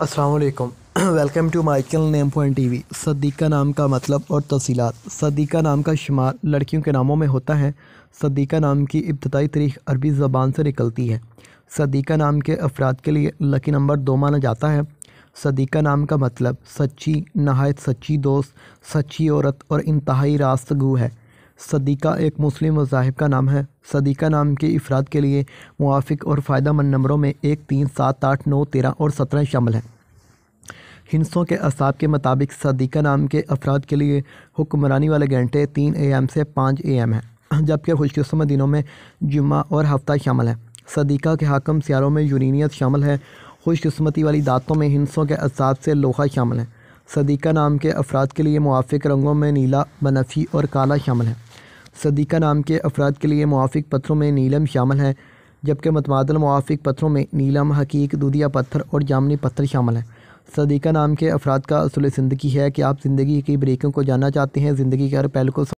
असलकम welcome to my channel name point T V Sadiqa नाम का मतलब और तफसीत सदीक़ा नाम का शुमार लड़कियों के नामों में होता है सदीक़ा नाम की इब्तदाई तारीख अरबी ज़बान से निकलती है सदीक़ा नाम के अफराद के लिए लकी नंबर दो माना जाता है सदीक़ा नाम का मतलब सच्ची नहायत सच्ची दोस्त सच्ची औरत और इंतहाई रास्त गु है सदीका एक मुस्लिम मजाहब का नाम है सदीका नाम के अफराद के लिए मुआफ़ और फ़ायदा मंद नंबरों में एक तीन सात आठ नौ तेरह और सत्रह शामिल हैं हिंसों के असाब के मुताबिक सदीका नाम के अफराद के लिए हुक्मरानी वाले घंटे तीन ए एम से पाँच ए एम हैं जबकि खुशकस्मत दिनों में जुम्मा और हफ्ता शामिल है सदीका के हाकम सियारों में यूनियत शामिल है खुशकस्मती वाली दांतों में हिंसों के असाब से लोहा शामिल है सदीका नाम के अफराद के लिए मुआफ़ रंगों में नीला बनफी और काला शामिल है सदीका नाम के अफराद के लिए मुआफ़ पत्थरों में नीलम शामिल है जबकि मतमादल मुआफ़ पत्थरों में नीलम हकीक दूधिया पत्थर और जामनी पत्थर शामिल हैं सदीका नाम के अफराद का असल ज़िंदगी है कि आप ज़िंदगी की ब्रेकों को जानना चाहते हैं ज़िंदगी के हर पहलू को